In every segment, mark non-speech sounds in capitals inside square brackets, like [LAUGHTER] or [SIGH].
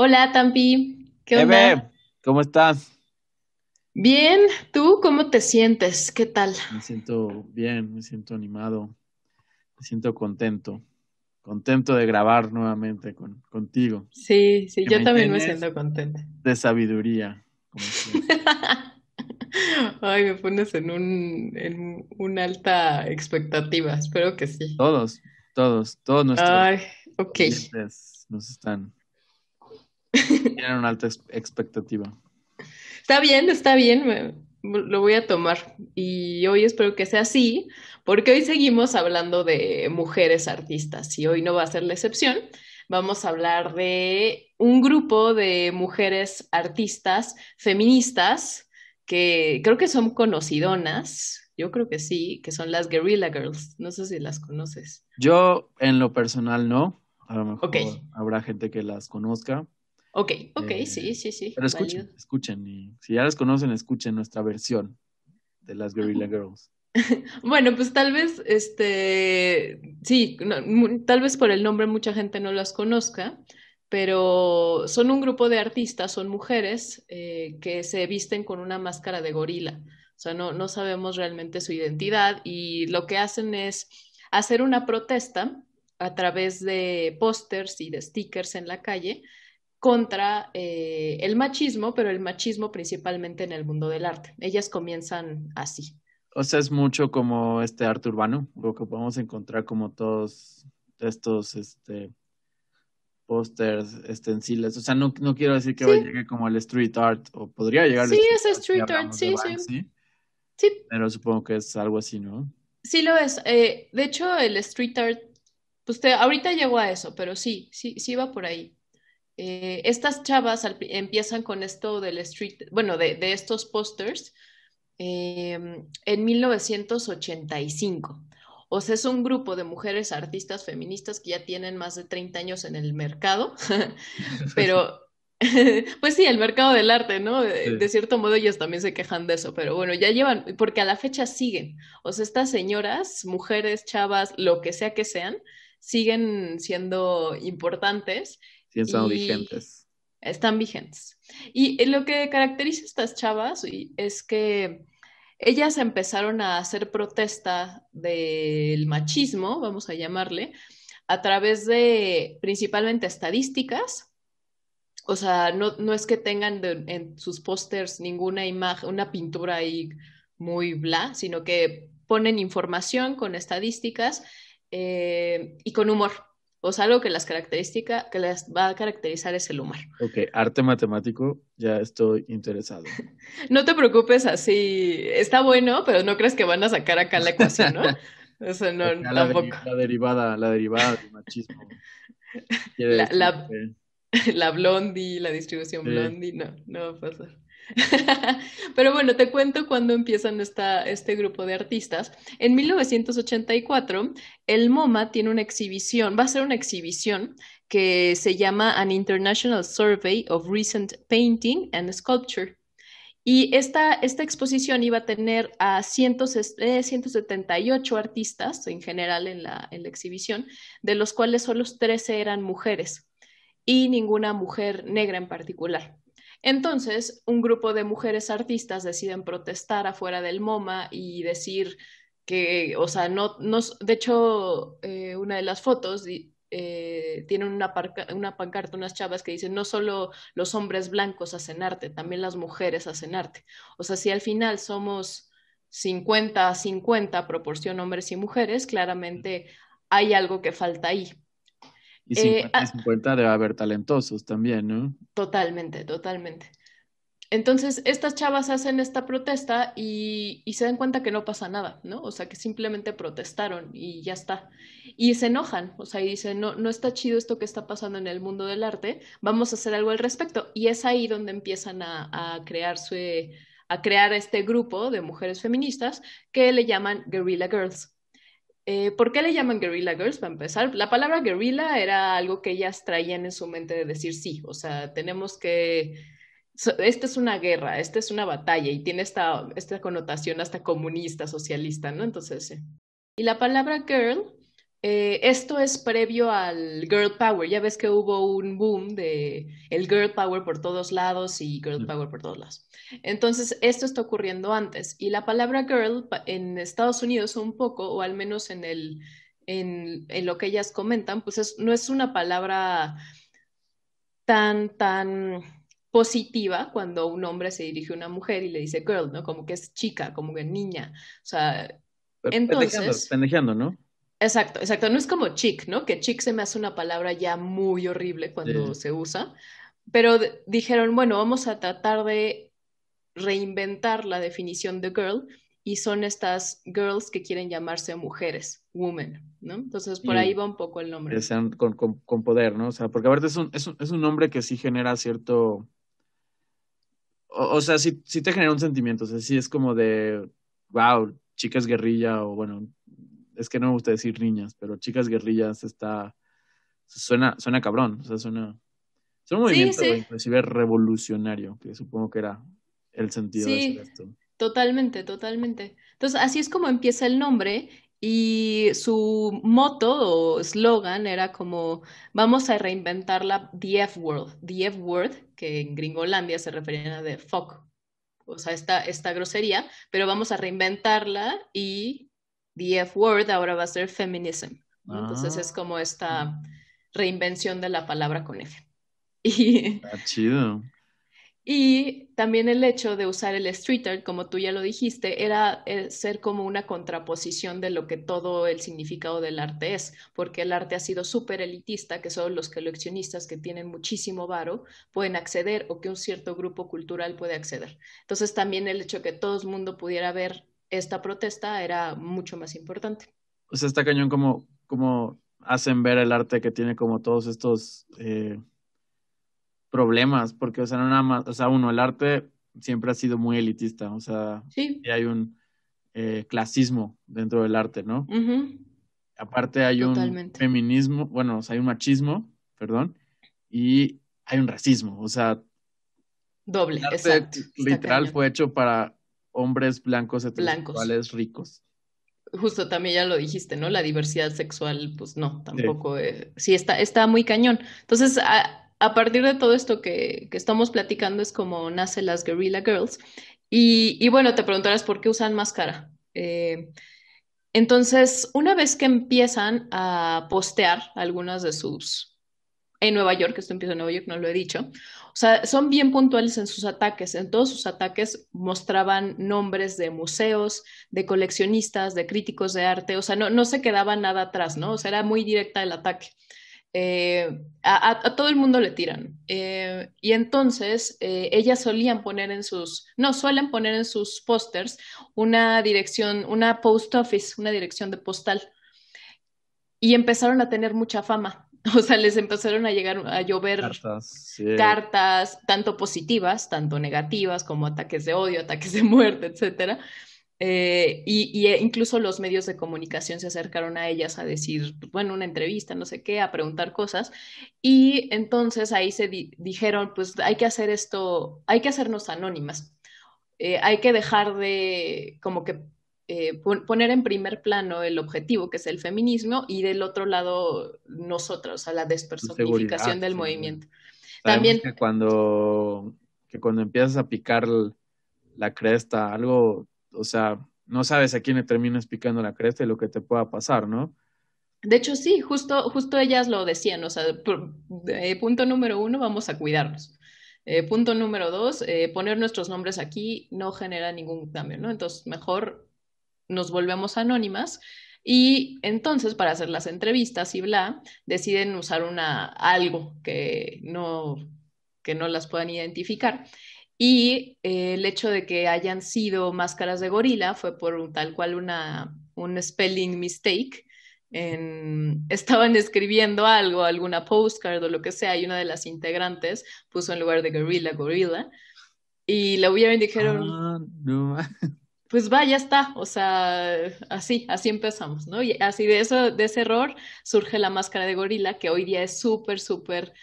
Hola, Tampi. ¿Qué onda? ¿Cómo estás? Bien, ¿tú cómo te sientes? ¿Qué tal? Me siento bien, me siento animado, me siento contento, contento de grabar nuevamente contigo. Sí, sí, yo también me siento contento. De sabiduría. [LAUGHS] Ay, me pones en un una alta expectativa, espero que sí. Todos, todos, todos nuestros Ay, nos están tienen una alta expectativa. Está bien, está bien, lo voy a tomar. Y hoy espero que sea así, porque hoy seguimos hablando de mujeres artistas y hoy no va a ser la excepción. Vamos a hablar de un grupo de mujeres artistas feministas que creo que son conocidonas, yo creo que sí, que son las Guerrilla Girls. No sé si las conoces. Yo en lo personal no, a lo mejor habrá gente que las conozca, Ok, ok, eh, sí, sí, sí. Pero escuchen, escuchen. Y si ya las conocen, escuchen nuestra versión de las Gorilla Girls. [LAUGHS] bueno, pues tal vez, este, sí, tal vez por el nombre mucha gente no las conozca, pero son un grupo de artistas, son mujeres eh, que se visten con una máscara de gorila. O sea, no, no sabemos realmente su identidad y lo que hacen es hacer una protesta a través de pósters y de stickers en la calle contra eh, el machismo, pero el machismo principalmente en el mundo del arte. Ellas comienzan así. O sea, es mucho como este arte urbano, lo que podemos encontrar como todos estos este, pósters, estenciles. O sea, no, quiero decir que llegue como el street art, o podría llegar. Sí, street es street art, sí, sí, Pero supongo que es algo así, ¿no? Sí lo es. Eh, de hecho, el street art, pues ahorita llegó a eso, pero sí, sí, sí va por ahí. Eh, estas chavas empiezan con esto del street, bueno, de, estos pósters em, en 1985. O sea, es un grupo de mujeres artistas feministas que ya tienen más de 30 años en el mercado, [LAUGHS] pero [LAUGHS] pues sí, el mercado del arte, ¿no? De cierto modo ellos también se quejan de eso, pero bueno, ya llevan, porque a la fecha siguen. O sea, estas señoras, mujeres, chavas, lo que sea que sean, siguen siendo importantes Sí, están vigentes. Están vigentes. Y eh, lo que caracteriza a estas chavas es que ellas empezaron a hacer protesta del machismo, vamos a llamarle, a través de principalmente estadísticas. O sea, no, es que tengan en sus pósters ninguna imagen, una pintura ahí muy bla, sino que ponen información con estadísticas eh, y con humor algo que las característica, que las va a caracterizar es el humor. Ok, arte matemático, ya estoy interesado. [LAUGHS] no te preocupes, así está bueno, pero no crees que van a sacar acá la ecuación, ¿no? [LAUGHS] no, la tampoco. la derivada, la derivada del machismo. [LAUGHS] La, la, blondie, la distribución blondie, no, no va a pasar. [LAUGHS] Pero bueno, te cuento cuando empiezan este grupo de artistas. En 1984, el MoMA tiene una exhibición, va a ser una exhibición que se llama An International Survey of Recent Painting and Sculpture. Y esta, exposición iba a tener a 178 eh, artistas en general en la, en la exhibición, de los cuales solo 13 eran mujeres y ninguna mujer negra en particular. Entonces, un grupo de mujeres artistas deciden protestar afuera del MoMA y decir que, o sea, no, de hecho, eh, una de las fotos eh, tiene una, pancarta, unas chavas que dicen, no solo los hombres blancos hacen arte, también las mujeres hacen arte. O sea, si al final somos 50 a 50 proporción hombres y mujeres, claramente hay algo que falta ahí. Y 50 eh, ah y debe haber talentosos también, ¿no? Totalmente, totalmente. Entonces, estas chavas hacen esta protesta y, se dan cuenta que no pasa nada, ¿no? O sea, que simplemente protestaron y ya está. Y se enojan, o sea, y dicen, no, no está chido esto que está pasando en el mundo del arte, vamos a hacer algo al respecto. Y es ahí donde empiezan a, crear a crear este grupo de mujeres feministas que le llaman Guerrilla Girls, eh, ¿Por qué le llaman Guerrilla Girls? Para empezar, la palabra guerrilla era algo que ellas traían en su mente de decir sí, o sea, tenemos que, esta es una guerra, esta es una batalla y tiene esta, esta connotación hasta comunista, socialista, ¿no? Entonces, Y la palabra girl eh, esto es previo al Girl Power. Ya ves que hubo un boom de el Girl Power por todos lados y Girl mm. Power por todos lados. Entonces, esto está ocurriendo antes. Y la palabra girl en Estados Unidos un poco, o al menos en, el, en, lo que ellas comentan, pues no es una palabra tan, tan positiva cuando un hombre se dirige a una mujer y le dice girl, ¿no? Como que es chica, como que niña. O sea, entonces... ¿no? Exacto, exacto. No es como chick, ¿no? Que chick se me hace una palabra ya muy horrible cuando se usa. Pero dijeron, bueno, vamos a tratar de reinventar la definición de girl y son estas girls que quieren llamarse mujeres, women, ¿no? Entonces por ahí va un poco el nombre. Que sean con, con, poder, ¿no? O sea, porque aparte es un, es un, nombre que sí genera cierto... O, sea, sí, sí, te genera un sentimiento, o sea, sí es como de, wow, chicas guerrilla o bueno, es que no me gusta decir niñas, pero chicas guerrillas está, suena, suena cabrón, o sea, suena, es un movimiento, inclusive revolucionario, que supongo que era el sentido de Totalmente, totalmente. Entonces, así es como empieza el nombre y su moto o slogan era como, vamos a reinventar la The f que en Gringolandia se refería a de Fuck, o sea, esta, esta grosería, pero vamos a reinventarla y the F word ahora va a ser feminism. Entonces ah. es como esta reinvención de la palabra con F. [LAUGHS] Y, Está ah, chido. Y también el hecho de usar el street art, como tú ya lo dijiste, era eh, ser como una contraposición de lo que todo el significado del arte es, porque el arte ha sido súper elitista, que son los coleccionistas que tienen muchísimo varo pueden acceder o que un cierto grupo cultural puede acceder. Entonces también el hecho de que todo el mundo pudiera ver esta protesta era mucho más importante. O sea, está cañón como, como hacen ver el arte que tiene como todos estos eh, problemas, porque, o sea, no nada más, o sea, uno, el arte siempre ha sido muy elitista, o sea, y hay un eh, clasismo dentro del arte, ¿no? Aparte hay un feminismo, bueno, o sea, hay un machismo, perdón, y hay un racismo, o sea... Doble, el Literal fue hecho para hombres blancos heterosexuales ricos. Justo también ya lo dijiste, ¿no? La diversidad sexual, pues no, tampoco. Eh, sí, está, está muy cañón. Entonces, a, partir de todo esto que, estamos platicando es como nace las Guerrilla Girls. Y, bueno, te preguntarás por qué usan máscara. Eh, entonces, una vez que empiezan a postear algunas de sus en Nueva York, esto empieza en Nueva York, no lo he dicho, o sea, son bien puntuales en sus ataques. En todos sus ataques mostraban nombres de museos, de coleccionistas, de críticos de arte. O sea, no, no se quedaba nada atrás, ¿no? O sea, era muy directa el ataque. Eh, a, todo el mundo le tiran. Eh, y entonces eh, ellas solían poner en sus, no, suelen poner en sus pósters una dirección, una post office, una dirección de postal. Y empezaron a tener mucha fama. [LAUGHS] O sea, les empezaron a llegar a llover cartas, tanto positivas, tanto negativas, como ataques de odio, ataques de muerte, etc. Eh, y, eh, incluso los medios de comunicación se acercaron a ellas a decir, bueno, una entrevista, no sé qué, a preguntar cosas. Y entonces ahí se dijeron, pues hay que hacer esto, hay que hacernos anónimas. Eh, hay que dejar de como que eh, poner en primer plano el objetivo, que es el feminismo, y del otro lado nosotros, o sea, la despersonificación del movimiento. También que cuando, cuando empiezas a picar la cresta, algo, o sea, no sabes a quién le terminas picando la cresta y lo que te pueda pasar, ¿no? De hecho, sí, justo, justo ellas lo decían, o sea, eh, punto número uno, vamos a cuidarnos. Eh, punto número dos, poner nuestros nombres aquí no genera ningún cambio, ¿no? Entonces, mejor nos volvemos anónimas y entonces para hacer las entrevistas y bla, deciden usar una, algo que no, que no las puedan identificar. Y eh, el hecho de que hayan sido máscaras de gorila fue por tal cual una, un spelling mistake. [LAUGHS] estaban escribiendo algo, alguna postcard o lo que sea, y una de las integrantes puso en lugar de gorila, gorila. Y la hubieran dijeron, ah, no, no. [LAUGHS] pues va, ya está, o sea, así, así empezamos, ¿no? Y así de, eso, de ese error surge la máscara de gorila, que hoy día es súper, súper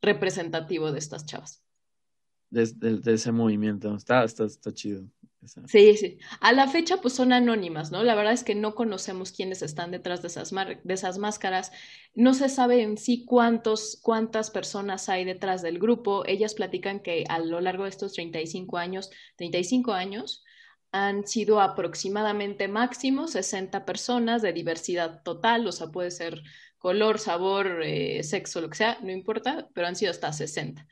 representativo de estas chavas. De, ese movimiento, está, está, chido. Sí, sí. A la fecha, pues son anónimas, ¿no? La verdad es que no conocemos quiénes están detrás de esas, de esas máscaras. No se sabe en sí cuántos, cuántas personas hay detrás del grupo. Ellas platican que a lo largo de estos 35 años, 35 años, han sido aproximadamente máximo 60 personas de diversidad total, o sea, puede ser color, sabor, eh, sexo, lo que sea, no importa, pero han sido hasta 60.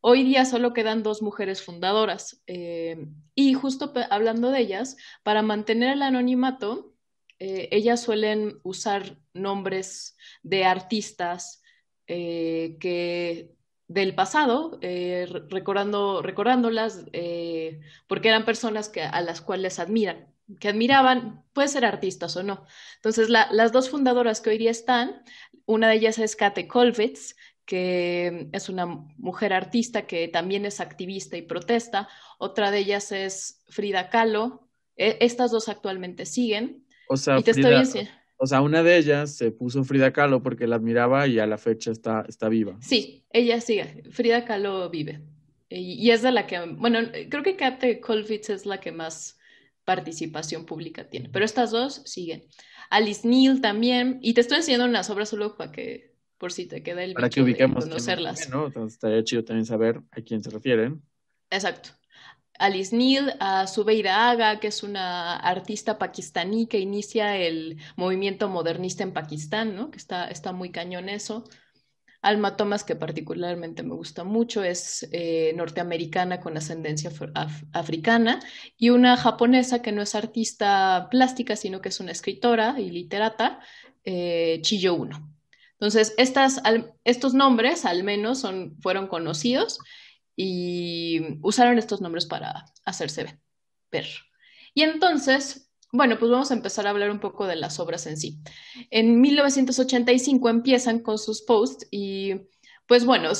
Hoy día solo quedan dos mujeres fundadoras eh, y justo hablando de ellas, para mantener el anonimato, eh, ellas suelen usar nombres de artistas que del pasado, eh, recordando, recordándolas, eh, porque eran personas que, a las cuales admiran, que admiraban, puede ser artistas o no. Entonces, las dos fundadoras que hoy día están, una de ellas es Kate Kolvitz, que es una mujer artista que también es activista y protesta, otra de ellas es Frida Kahlo, e-, estas dos actualmente siguen. O sea, y te estoy diciendo o sea, una de ellas se puso Frida Kahlo porque la admiraba y a la fecha está, está viva. Sí, ella sigue. Frida Kahlo vive. Y, es de la que, bueno, creo que Kate Colfitz es la que más participación pública tiene, pero estas dos siguen. Alice Neal también, y te estoy enseñando unas obras solo para que, por si te queda el para que ubiquemos conocerlas. ¿no? Entonces, estaría chido también saber a quién se refieren. Exacto. Alice Neal, a Zubeida Aga, que es una artista pakistaní que inicia el movimiento modernista en Pakistán, que está, está muy cañón eso. Alma Thomas, que particularmente me gusta mucho, es eh, norteamericana con ascendencia africana, y una japonesa que no es artista plástica, sino que es una escritora y literata, eh, Chiyo Uno. Entonces, estas, estos nombres al menos son, fueron conocidos y usaron estos nombres para hacerse ver. Y entonces, bueno, pues vamos a empezar a hablar un poco de las obras en sí. En 1985 empiezan con sus posts y pues bueno,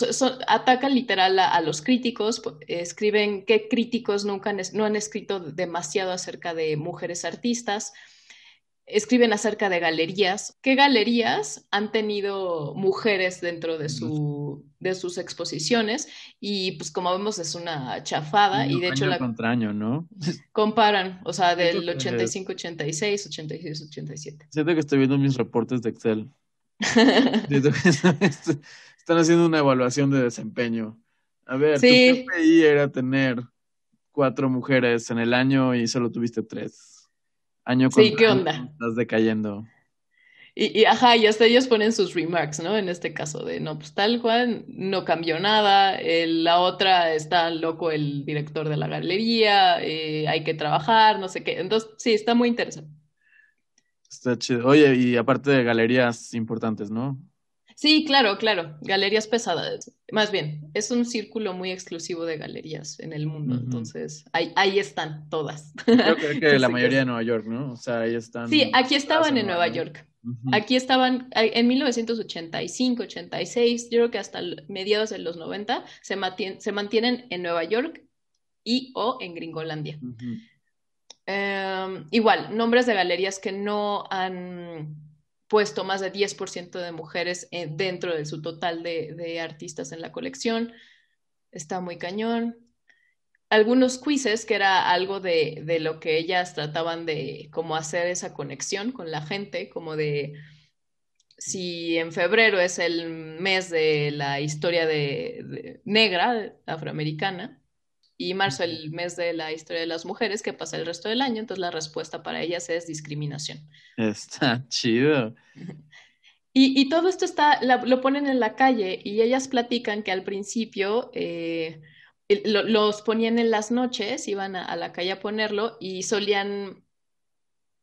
atacan literal a, los críticos, escriben que críticos nunca no han escrito demasiado acerca de mujeres artistas, escriben acerca de galerías. ¿Qué galerías han tenido mujeres dentro de, su, de sus exposiciones? Y pues como vemos es una chafada y, de hecho la... Contra año, ¿no? [LAUGHS] Comparan, o sea, del 85, 86, 86, 87. Siento que estoy viendo mis reportes de Excel. [LAUGHS] están haciendo una evaluación de desempeño. A ver, sí. que era tener cuatro mujeres en el año y solo tuviste tres año sí, ¿qué onda? estás decayendo. Y, ajá, y hasta ellos ponen sus remarks, ¿no? En este caso de, no, pues tal Juan, no cambió nada, eh, la otra está loco el director de la galería, eh, hay que trabajar, no sé qué. Entonces, sí, está muy interesante. Está chido. Oye, y aparte de galerías importantes, ¿no? Sí, claro, claro. Galerías pesadas. Más bien, es un círculo muy exclusivo de galerías en el mundo. Entonces, ahí, están todas. Yo creo que [LAUGHS] la mayoría de Nueva York, ¿no? O sea, ahí están. Sí, aquí estaban en Nueva York. Aquí estaban en 1985, 86, yo creo que hasta mediados de los 90 se, se mantienen en Nueva York y o en Gringolandia. Em, igual, nombres de galerías que no han puesto más de 10% de mujeres eh, dentro de su total de, artistas en la colección. Está muy cañón. Algunos quizzes, que era algo de, lo que ellas trataban de como hacer esa conexión con la gente, como de si en febrero es el mes de la historia de, negra afroamericana, y marzo el mes de la historia de las mujeres que pasa el resto del año, entonces la respuesta para ellas es discriminación. Está [LAUGHS] chido. Y, y todo esto está, lo ponen en la calle y ellas platican que al principio eh, los ponían en las noches, iban a, la calle a ponerlo y solían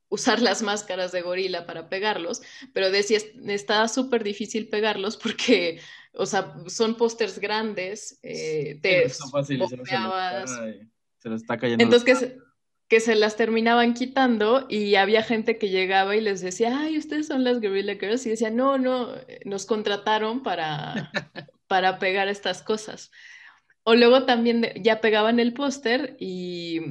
usar las máscaras de gorila para pegarlos, pero decía, estaba súper difícil pegarlos porque o sea, son pósters grandes, eh, te se, los está cayendo. Entonces, que se, que se, las terminaban quitando y había gente que llegaba y les decía, ay, ustedes son las Guerrilla Girls, y decían, no, no, eh, nos contrataron para, [LAUGHS] para pegar estas cosas. O luego también ya pegaban el póster y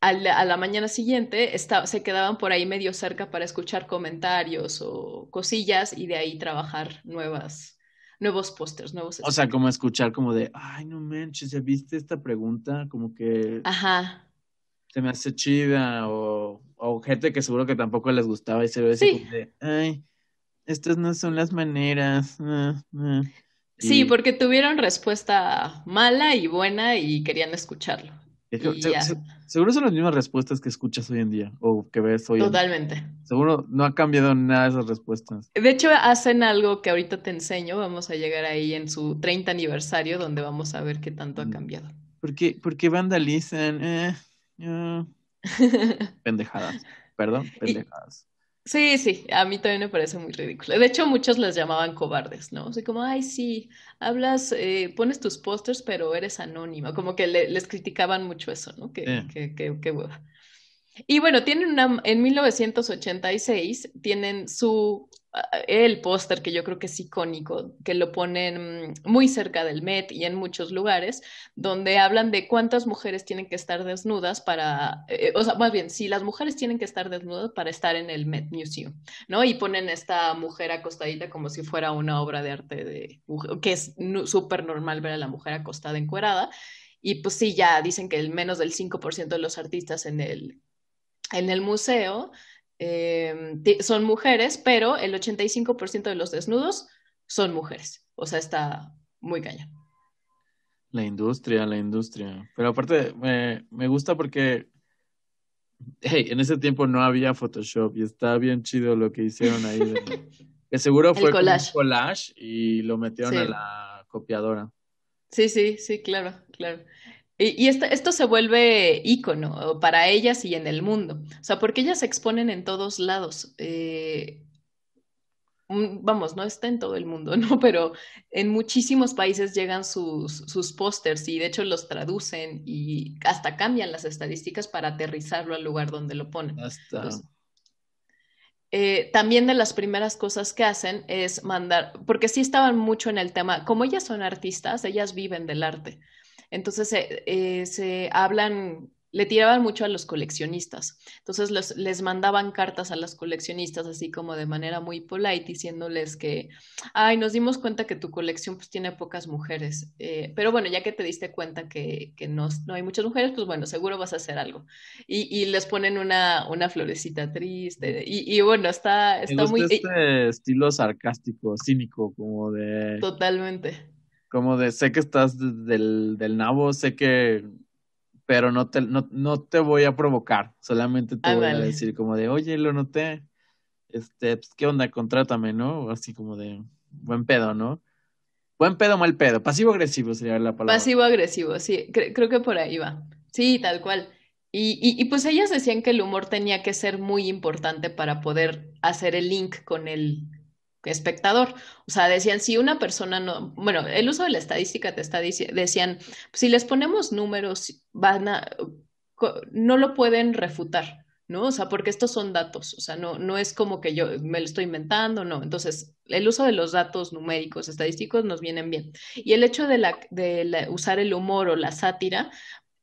a la, mañana siguiente se quedaban por ahí medio cerca para escuchar comentarios o cosillas y de ahí trabajar nuevas, nuevos pósters, nuevos... O sea, como escuchar como de, ay, no manches, ¿ya viste esta pregunta? Como que... Ajá. Se me hace chida o, o gente que seguro que tampoco les gustaba y se ve así de, ay, estas no son las maneras. Ah, ah". Sí, porque tuvieron respuesta mala y buena y querían escucharlo. Seguro son las mismas respuestas que escuchas hoy en día o que ves hoy. Totalmente. En día. Seguro no ha cambiado nada de esas respuestas. De hecho, hacen algo que ahorita te enseño. Vamos a llegar ahí en su 30 aniversario donde vamos a ver qué tanto ha mm. cambiado. ¿Por qué, vandalizan? Eh, eh. [LAUGHS] Pendejadas. Perdón, pendejadas. Sí, sí, a mí también me parece muy ridículo. De hecho, muchos les llamaban cobardes, ¿no? O sea, como, ay, sí, hablas, eh, pones tus pósters, pero eres anónima. Como que les criticaban mucho eso, ¿no? Que, que, que, que Y bueno, tienen una, en 1986 tienen su el póster que yo creo que es icónico, que lo ponen mm, muy cerca del Met y en muchos lugares, donde hablan de cuántas mujeres tienen que estar desnudas para, eh, o sea, más bien, si las mujeres tienen que estar desnudas para estar en el Met Museum, ¿no? Y ponen esta mujer acostadita como si fuera una obra de arte de que es súper normal ver a la mujer acostada encuerada. Y pues sí, ya dicen que el menos del 5% de los artistas en el, en el museo Em, son mujeres, pero el 85% de los desnudos son mujeres. O sea, está muy cañón. La industria, la industria. Pero aparte, me, gusta porque, hey, en ese tiempo no había Photoshop y está bien chido lo que hicieron ahí. [LAUGHS] que seguro fue collage. un collage y lo metieron a la copiadora. Sí, sí, sí, claro, claro. Y, esto, se vuelve ícono para ellas y en el mundo. O sea, porque ellas se exponen en todos lados. Eh, mm, vamos, no está en todo el mundo, [LAUGHS] ¿no? Pero en muchísimos países llegan sus, pósters y de hecho los traducen y hasta cambian las estadísticas para aterrizarlo al lugar donde lo ponen. Eh, también de las primeras cosas que hacen es mandar, porque sí estaban mucho en el tema, como ellas son artistas, ellas viven del arte. Entonces eh, eh, se hablan, le tiraban mucho a los coleccionistas. Entonces les mandaban cartas a los coleccionistas así como de manera muy polite diciéndoles que, ay, nos dimos cuenta que tu colección pues tiene pocas mujeres. Eh, pero bueno, ya que te diste cuenta que, no, hay muchas mujeres, pues bueno, seguro vas a hacer algo. Y, les ponen una, florecita triste. Y, bueno, está, está muy... Este estilo sarcástico, cínico, como de... Totalmente. Como de, sé que estás del, del nabo, sé que, pero no te, no, te voy a provocar, solamente te ah, voy a decir como de, oye, lo noté, este, pues, ¿qué onda? Contrátame, ¿no? así como de, buen pedo, ¿no? Buen pedo, mal pedo. Pasivo-agresivo sería la palabra. Pasivo-agresivo, sí. creo que por ahí va. Sí, tal cual. Y, y, y, pues ellas decían que el humor tenía que ser muy importante para poder hacer el link con el, espectador. O sea, decían, si una persona no, bueno, el uso de la estadística te está diciendo, decían, si les ponemos números, van a, no lo pueden refutar, ¿no? O sea, porque estos son datos, o sea, no, no es como que yo me lo estoy inventando, no. Entonces, el uso de los datos numéricos, estadísticos, nos vienen bien. Y el hecho de, la, de usar el humor o la sátira,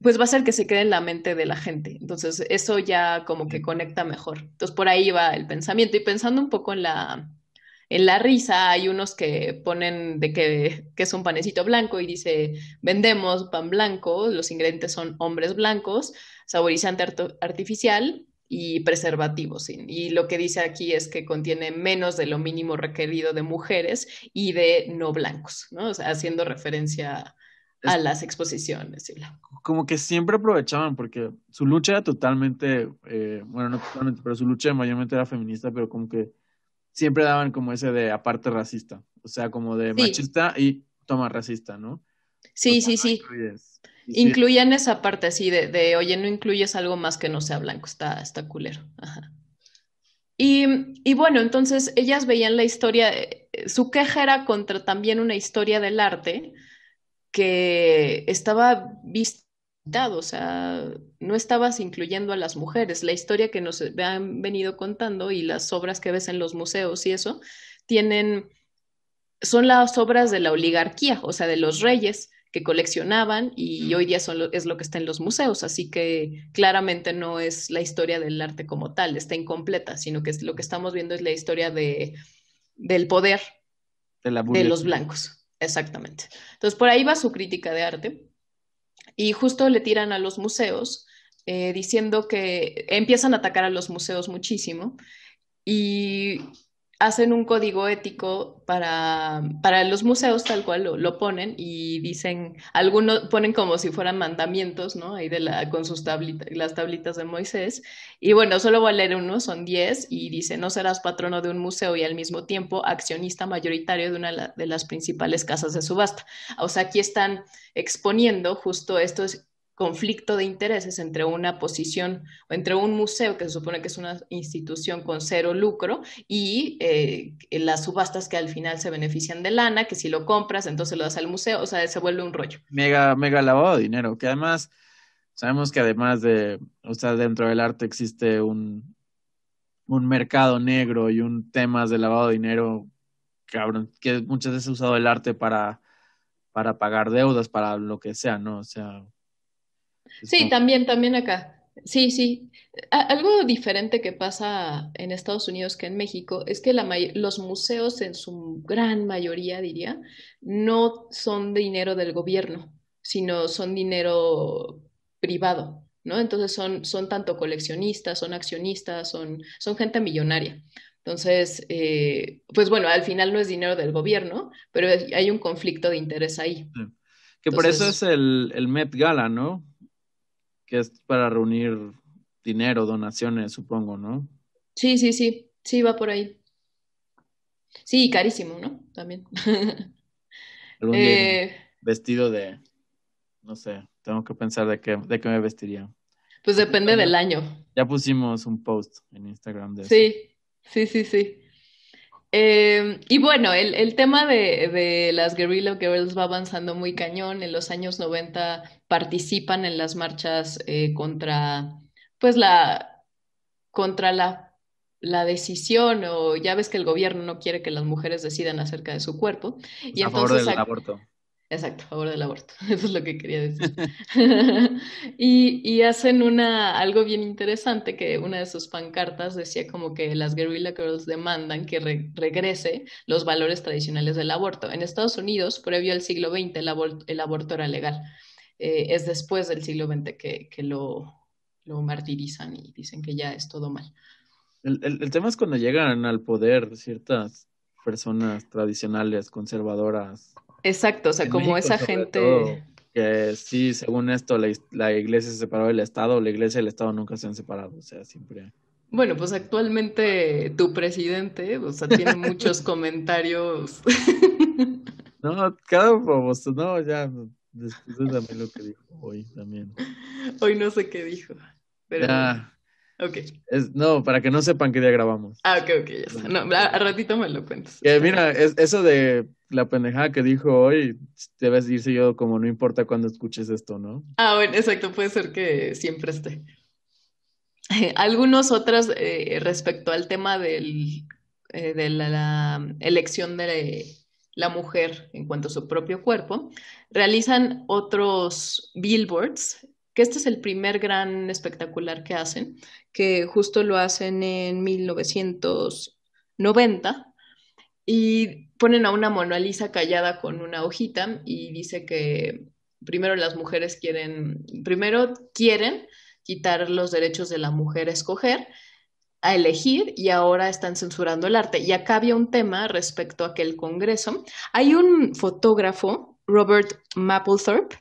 pues va a ser que se quede en la mente de la gente. Entonces, eso ya como que conecta mejor. Entonces, por ahí va el pensamiento. Y pensando un poco en la en la risa hay unos que ponen de que, es un panecito blanco y dice, vendemos pan blanco, los ingredientes son hombres blancos, saborizante artificial y preservativos. Y, lo que dice aquí es que contiene menos de lo mínimo requerido de mujeres y de no blancos, haciendo referencia a las exposiciones. Y Como que siempre aprovechaban, porque su lucha era totalmente, eh, bueno, no totalmente, pero su lucha mayormente era feminista, pero como que siempre daban como ese de aparte racista, o sea, como de machista y toma racista, ¿no? Sí, sí, sí. Incluían esa parte así de, oye, no incluyes algo más que no sea blanco, está, está culero. Y, y, bueno, entonces ellas veían la historia, eh, su queja era contra también una historia del arte que estaba vista o sea, no estabas incluyendo a las mujeres. La historia que nos han venido contando y las obras que ves en los museos y eso, tienen, son las obras de la oligarquía, o sea, de los reyes que coleccionaban y hoy día es lo que está en los museos, así que claramente no es la historia del arte como tal, está incompleta, sino que lo que estamos viendo es la historia de, del poder de, de los blancos. Exactamente. Entonces, por ahí va su crítica de arte y justo le tiran a los museos eh, diciendo que empiezan a atacar a los museos muchísimo y hacen un código ético para, los museos, tal cual lo, ponen y dicen, algunos ponen como si fueran mandamientos, ¿no? Ahí de la, con sus tablitas, las tablitas de Moisés. Y bueno, solo voy a leer uno, son 10, y dice, no serás patrono de un museo y al mismo tiempo accionista mayoritario de una de las principales casas de subasta. O sea, aquí están exponiendo justo estos conflicto de intereses entre una posición, entre un museo que se supone que es una institución con cero lucro y eh, las subastas que al final se benefician de lana, que si lo compras entonces lo das al museo, o sea, se vuelve un rollo. Mega, mega lavado de dinero, que además sabemos que además de, o sea, dentro del arte existe un, un mercado negro y un tema de lavado de dinero, cabrón, que muchas veces ha usado el arte para, para pagar deudas, para lo que sea, ¿no? O sea Sí, también, también acá. Sí, sí. algo diferente que pasa en Estados Unidos que en México es que la los museos, en su gran mayoría, diría, no son dinero del gobierno, sino son dinero privado, ¿no? Entonces son, son tanto coleccionistas, son accionistas, son, son gente millonaria. Entonces, eh, pues bueno, al final no es dinero del gobierno, pero hay un conflicto de interés ahí. Mm. Que por eso es el, el Met Gala, ¿no? es para reunir dinero, donaciones, supongo, ¿no? Sí, sí, sí, sí, va por ahí. Sí, carísimo, ¿no? También. [LAUGHS] Eh, vestido de, no sé, tengo que pensar de qué, de me vestiría. Pues depende del año. Ya pusimos un post en Instagram de eso. Sí, sí, sí, sí. Eh, y bueno, el, tema de, de, las Guerrilla Girls va avanzando muy cañón. En los años 90 participan en las marchas eh, contra, pues la, contra la, decisión o ya ves que el gobierno no quiere que las mujeres decidan acerca de su cuerpo. Y a favor del aborto. Exacto, a favor del aborto. [LAUGHS] Eso es lo que quería decir. [LAUGHS] y, hacen una, algo bien interesante que una de sus pancartas decía como que las Guerrilla Girls demandan que regrese los valores tradicionales del aborto. En Estados Unidos, previo al siglo XX, el aborto era legal. Eh, es después del siglo XX que, lo, martirizan y dicen que ya es todo mal. El, tema es cuando llegan al poder ciertas personas tradicionales, conservadoras. Exacto, o sea, como esa gente... que sí, según esto, la, iglesia se separó del Estado, la iglesia y el Estado nunca se han separado, o sea, siempre... Bueno, pues actualmente tu presidente, o sea, tiene muchos [LAUGHS] comentarios. no, cada, pues, no, ya, Después de también lo que dijo hoy también. [LAUGHS] Hoy no sé qué dijo, pero... Ya. Ok. no, para que no sepan qué día grabamos. Ah, ok, ok, ya está. No, a, ratito me lo cuentas. mira, eso de la pendejada que dijo hoy, debes irse yo como no importa cuando escuches esto, ¿no? Ah, bueno, exacto, puede ser que siempre esté. [LAUGHS] Algunos otras eh, respecto al tema del, eh, de la, elección de la mujer en cuanto a su propio cuerpo, realizan otros billboards, que este es el primer gran espectacular que hacen, que justo lo hacen en 1990 y ponen a una Mona Lisa callada con una hojita y dice que primero las mujeres quieren, primero quieren quitar los derechos de la mujer a escoger, a elegir y ahora están censurando el arte. Y acá había un tema respecto a aquel Congreso, hay un fotógrafo Robert Mapplethorpe,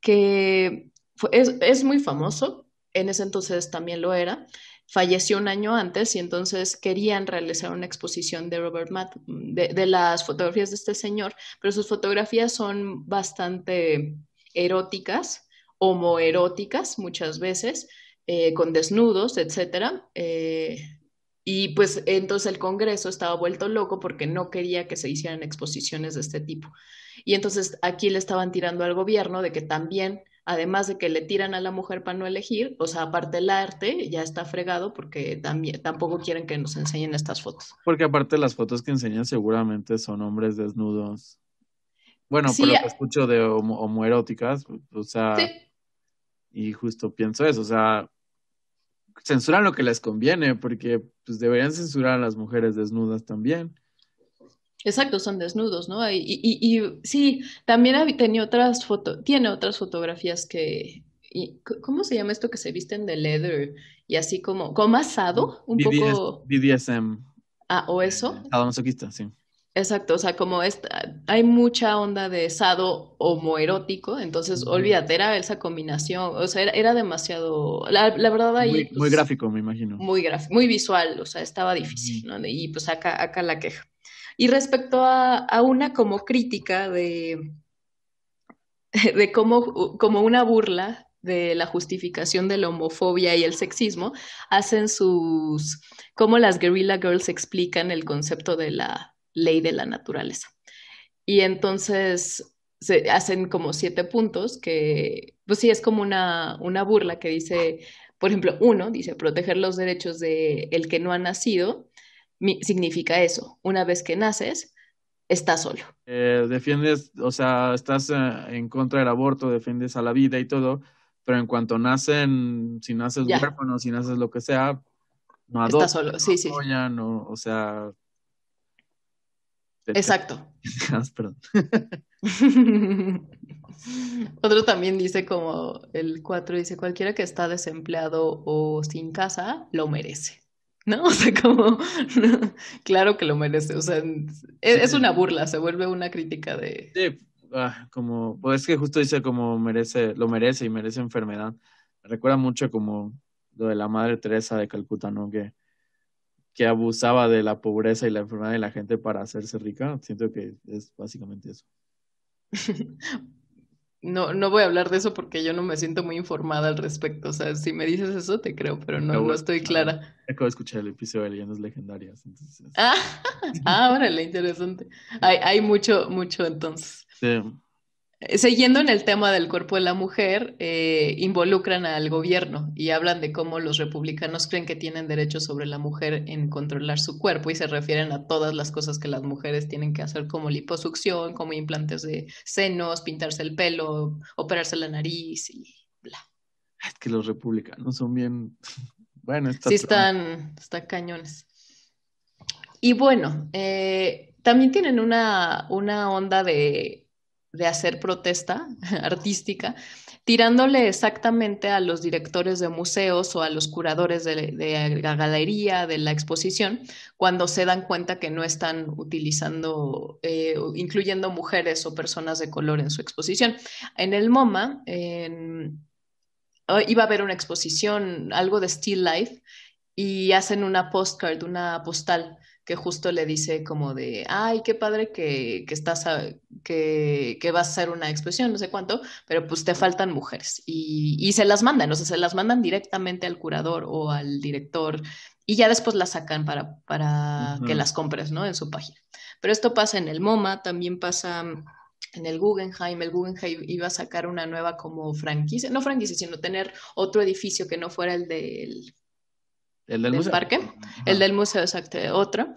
que es, muy famoso, en ese entonces también lo era, falleció un año antes y entonces querían realizar una exposición de Robert Matt, de, las fotografías de este señor, pero sus fotografías son bastante eróticas, homoeróticas muchas veces, eh, con desnudos, etcétera. Eh, y pues entonces el Congreso estaba vuelto loco porque no quería que se hicieran exposiciones de este tipo. Y entonces aquí le estaban tirando al gobierno de que también, además de que le tiran a la mujer para no elegir, o sea, aparte el arte ya está fregado porque también, tampoco quieren que nos enseñen estas fotos. Porque aparte las fotos que enseñan seguramente son hombres desnudos. Bueno, pero por lo que escucho de homoeróticas, o sea, y justo pienso eso, o sea, censuran lo que les conviene, porque pues deberían censurar a las mujeres desnudas también. Exacto, son desnudos, ¿no? Y, y, sí, también tiene otras, foto, tiene otras fotografías que... ¿Cómo se llama esto que se visten de leather? Y así como, como asado, un poco... BDSM. Ah, o eso. masoquista, sí. Exacto, o sea, como esta, hay mucha onda de sado homoerótico, entonces olvídate, era esa combinación, o sea, era, demasiado, la, verdad ahí... Muy, pues, gráfico, me imagino. Muy gráfico, muy visual, o sea, estaba difícil, ¿no? Y pues acá, acá la queja. Y respecto a, una como crítica de, [LAUGHS] de cómo, como una burla de la justificación de la homofobia y el sexismo, hacen sus, cómo las Guerrilla Girls explican el concepto de la ley de la naturaleza. Y entonces se hacen como siete puntos que, pues sí, es como una, una burla que dice, por ejemplo, uno dice, proteger los derechos de el que no ha nacido significa eso, una vez que naces, estás solo. Eh, defiendes, o sea, estás eh, en contra del aborto, defiendes a la vida y todo, pero en cuanto nacen, si naces huérfano, si naces lo que sea, no adoptan, solo. Sí, no sí. o, o sea, este, Exacto. [LAUGHS] Ah, [LAUGHS] Otro también dice como el 4 dice, cualquiera que está desempleado o sin casa, lo merece. ¿No? [LAUGHS] O sea, como, claro que lo merece. O sea, es, una burla, se vuelve una crítica de... Sí, ah, como, pues es que justo dice como merece, lo merece y merece enfermedad. recuerda mucho como lo de la Madre Teresa de Calcuta, ¿no? Que que abusaba de la pobreza y la enfermedad de la gente para hacerse rica. Siento que es básicamente eso. [LAUGHS] No, no voy a hablar de eso porque yo no me siento muy informada al respecto. O sea, si me dices eso, te creo, pero no, estoy clara. Eh, acabo de escuchar el episodio de Leyendas Legendarias. Entonces... Ah, [LAUGHS] ah, órale, interesante. Hay, hay mucho, mucho entonces. Sí. Eh, siguiendo en el tema del cuerpo de la mujer, eh, involucran al gobierno y hablan de cómo los republicanos creen que tienen derecho sobre la mujer en controlar su cuerpo y se refieren a todas las cosas que las mujeres tienen que hacer, como liposucción, como implantes de senos, pintarse el pelo, operarse la nariz y bla. Es que los republicanos son bien. [LAUGHS] Bueno, sí, están, están cañones. Y bueno, eh, también tienen una, una onda de de hacer protesta [LAUGHS] artística, tirándole exactamente a los directores de museos o a los curadores de, la galería, de la exposición, cuando se dan cuenta que no están utilizando, eh, incluyendo mujeres o personas de color en su exposición. En el MoMA iba a haber una exposición, algo de Still Life, y hacen una postcard, una postal que justo le dice como de, ay, qué padre que, que estás, que, que, vas a hacer una exposición, no sé cuánto, pero pues te faltan mujeres. Y, se las mandan, o sea, se las mandan directamente al curador o al director y ya después las sacan para, para que las compres, ¿no? En su página. Pero esto pasa en el MoMA, también pasa en el Guggenheim, el Guggenheim iba a sacar una nueva como franquicia, no franquicia, sino tener otro edificio que no fuera el del el del, museo. parque, el del museo, exacto, otro.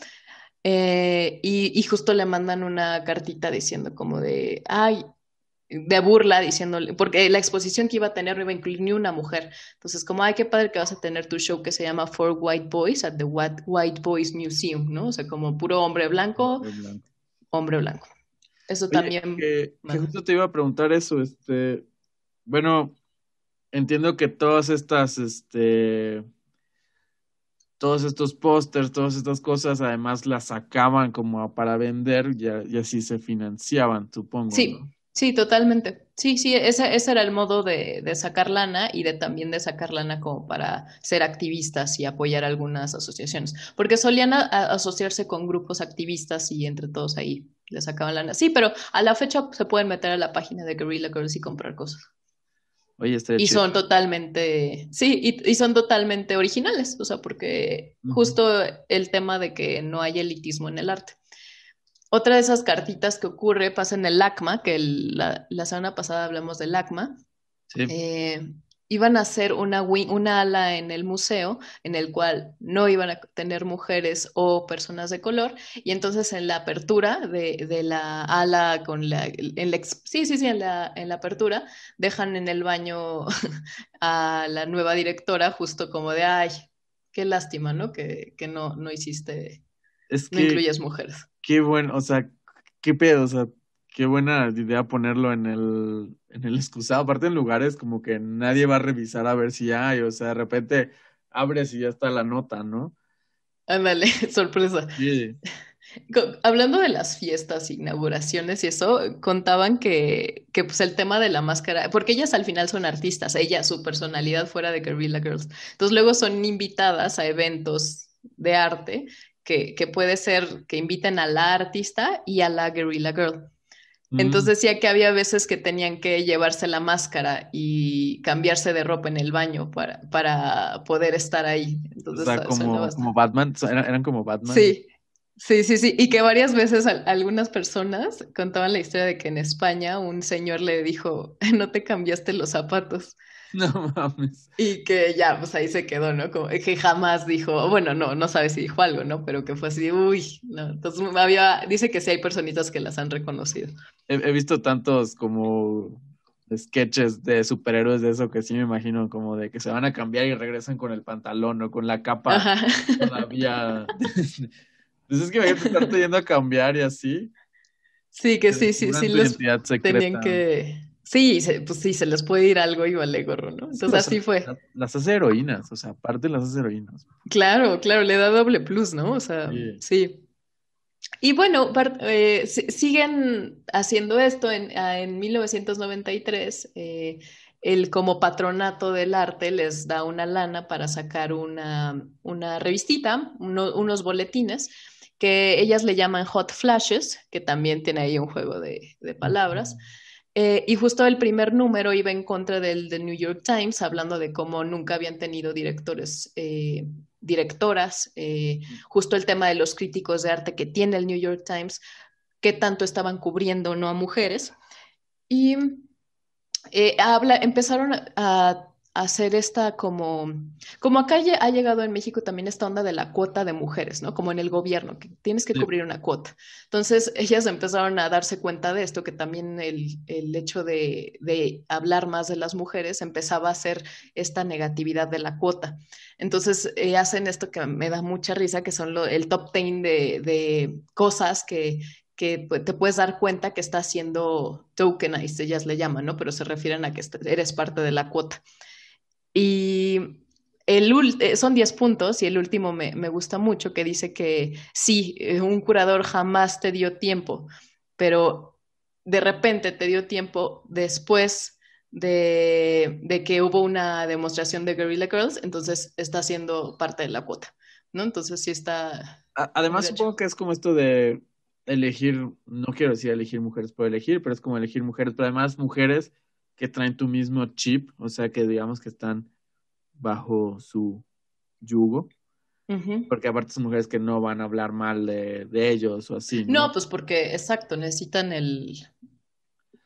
Eh, y, justo le mandan una cartita diciendo como de, ay, de burla, diciéndole, porque la exposición que iba a tener no iba a incluir ni una mujer. Entonces, como, ay, qué padre que vas a tener tu show que se llama For White Boys at the White, Boys Museum, ¿no? O sea, como puro hombre blanco, hombre blanco. Eso también... justo te iba a preguntar eso, este, bueno, entiendo que todas estas, este todos estos pósters, todas estas cosas, además las sacaban como para vender y, así se financiaban, supongo. Sí, sí, totalmente. Sí, sí, ese, ese era el modo de, de, sacar lana y de también de sacar lana como para ser activistas y apoyar algunas asociaciones, porque solían asociarse con grupos activistas y entre todos ahí le sacaban lana. Sí, pero a la fecha se pueden meter a la página de Guerrilla Girls y comprar cosas y son totalmente, sí, y, son totalmente originales, o sea, porque justo el tema de que no hay elitismo en el arte. Otra de esas cartitas que ocurre pasa en el ACMA, que la, semana pasada hablamos del ACMA. Sí. Eh, iban a hacer una, una ala en el museo en el cual no iban a tener mujeres o personas de color y entonces en la apertura de, de la ala con la, en la, sí, sí, sí, en la, en la apertura dejan en el baño [LAUGHS] a la nueva directora justo como de, ay, qué lástima, ¿no? Que, que no, no hiciste, no incluyes mujeres. Qué bueno, o sea, qué pedo, o sea, qué buena idea ponerlo en el en el excusado, aparte en lugares como que nadie va a revisar a ver si hay, o sea, de repente abres y ya está la nota, ¿no? Ándale, [LAUGHS] sorpresa. Hablando de las fiestas, inauguraciones y eso, contaban que, pues el tema de la máscara, porque ellas al final son artistas, ella su personalidad fuera de Guerrilla Girls. Entonces luego son invitadas a eventos de arte que, que puede ser que inviten a la artista y a la Guerrilla Girl. Mm. Entonces decía que había veces que tenían que llevarse la máscara y cambiarse de ropa en el baño para, para poder estar ahí. Entonces, como, Batman, eran, como Batman. Sí, sí, sí, sí. Y que varias veces algunas personas contaban la historia de que en España un señor le dijo, [LAUGHS] no te cambiaste los zapatos. [LAUGHS] No mames. Y que ya, pues ahí se quedó, ¿no? Como que jamás dijo, bueno, no, no sabe si dijo algo, ¿no? Pero que fue así, uy, no. Entonces había, dice que sí hay personitas que las han reconocido. He, visto tantos como sketches de superhéroes de eso que sí me imagino como de que se van a cambiar y regresan con el pantalón o con la capa [LAUGHS] todavía. Entonces [LAUGHS] pues es que me voy a estar yendo a cambiar y así. Sí, que sí, eh, sí, sí. Los tenían que Sí, pues sí, se les puede ir algo y vale gorro, ¿no? Entonces así fue. Las hace heroínas, o sea, aparte las hace heroínas. Claro, claro, le da doble plus, ¿no? O sea, sí. Y bueno, eh, siguen haciendo esto en, 1993. Ah, eh, el como patronato del arte les da una lana para sacar una, una revistita, unos boletines, que ellas le llaman Hot Flashes, que también tiene ahí un juego de, palabras. Eh, y justo el primer número iba en contra del, New York Times, hablando de cómo nunca habían tenido directores, eh, directoras, eh, justo el tema de los críticos de arte que tiene el New York Times, qué tanto estaban cubriendo no a mujeres. Y habla, empezaron a hacer esta como, como acá ha llegado en México también esta onda de la cuota de mujeres, ¿no? Como en el gobierno, que tienes que cubrir una cuota. Entonces, ellas empezaron a darse cuenta de esto, que también el, hecho de, hablar más de las mujeres empezaba a ser esta negatividad de la cuota. Entonces, eh, hacen esto que me da mucha risa, que son lo, el top 10 de, cosas que, que te puedes dar cuenta que está siendo tokenized, ellas le llaman, ¿no? Pero se refieren a que eres parte de la cuota. Y el eh, son 10 puntos y el último me, gusta mucho que dice que sí, eh, un curador jamás te dio tiempo, pero de repente te dio tiempo después de, de que hubo una demostración de Guerrilla Girls, entonces está siendo parte de la cuota, ¿no? Entonces sí está... Además supongo que es como esto de elegir, no quiero decir elegir mujeres por elegir, pero es como elegir mujeres, pero además mujeres que traen tu mismo chip, o sea que digamos que están bajo su yugo. Porque aparte son mujeres que no van a hablar mal de, ellos o así. ¿no? pues porque, exacto, necesitan el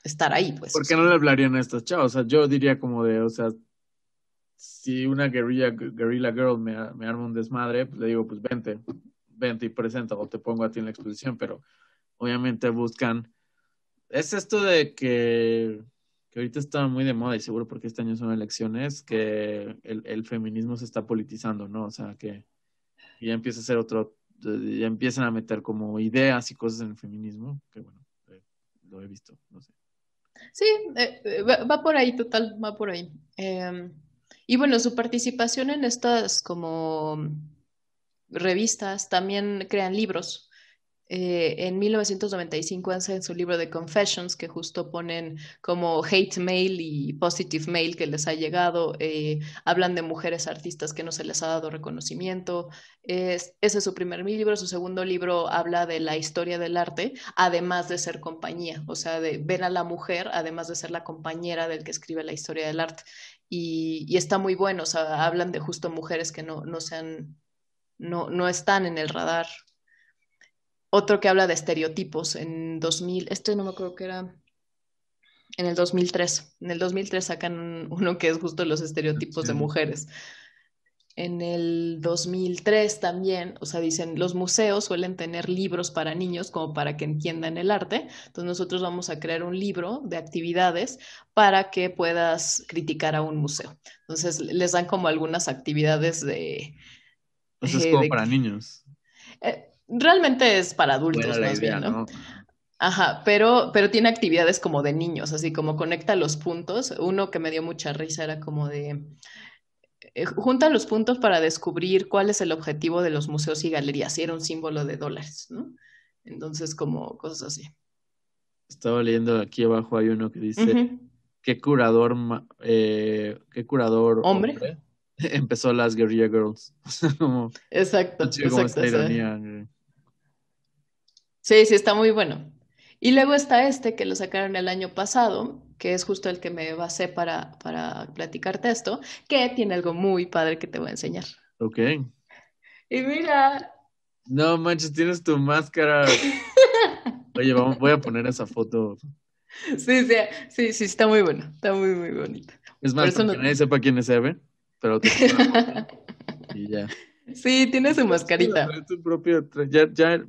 estar ahí, pues. ¿Por qué no le hablarían a estas chavas? O sea, yo diría como de, o sea, si una guerrilla, guerrilla girl me, me arma un desmadre, pues le digo, pues vente, vente y presenta o te pongo a ti en la exposición, pero obviamente buscan. Es esto de que que ahorita está muy de moda y seguro porque este año son elecciones, que el, feminismo se está politizando, ¿no? O sea, que, ya empieza a ser otro, eh, ya empiezan a meter como ideas y cosas en el feminismo, que bueno, eh, lo he visto, no sé. Sí, eh, va, por ahí, total, va por ahí. Em, y bueno, su participación en estas como revistas también crean libros, eh, en 1995 en su libro de Confessions, que justo ponen como hate mail y positive mail que les ha llegado, eh, hablan de mujeres artistas que no se les ha dado reconocimiento. ese es su primer libro, su segundo libro habla de la historia del arte, además de ser compañía, o sea, de ver a la mujer, además de ser la compañera del que escribe la historia del arte. Y, está muy bueno, o sea, hablan de justo mujeres que no, no, sean, no están en el radar otro que habla de estereotipos en 2000, este no me acuerdo que era en el 2003. En el 2003 sacan uno que es justo los estereotipos de mujeres. En el 2003 también, o sea, dicen, los museos suelen tener libros para niños como para que entiendan el arte. Entonces nosotros vamos a crear un libro de actividades para que puedas criticar a un museo. Entonces les dan como algunas actividades de... Pues es eh, como para niños. Eh, realmente es para adultos más bien, ¿no? Ajá, pero, pero tiene actividades como de niños, así como conecta los puntos. Uno que me dio mucha risa era como de eh, junta los puntos para descubrir cuál es el objetivo de los museos y galerías. Y era un símbolo de dólares, ¿no? Entonces, como cosas así. Estaba leyendo aquí abajo hay uno que dice qué curador eh, qué curador hombre, [LAUGHS] empezó las Guerrilla Girls. [LAUGHS] Exacto. Sí, sí, está muy bueno. Y luego está este que lo sacaron el año pasado, que es justo el que me basé para, para platicarte esto, que tiene algo muy padre que te voy a enseñar. Ok. Y mira. No manches, tienes tu máscara. [LAUGHS] Oye, voy a poner esa foto. Sí, sí, sí, está muy bueno, está muy, muy bonito. Es más, para que nadie sepa quién es Eve, pero [LAUGHS] y ya. Sí, tiene su mascarita. propio,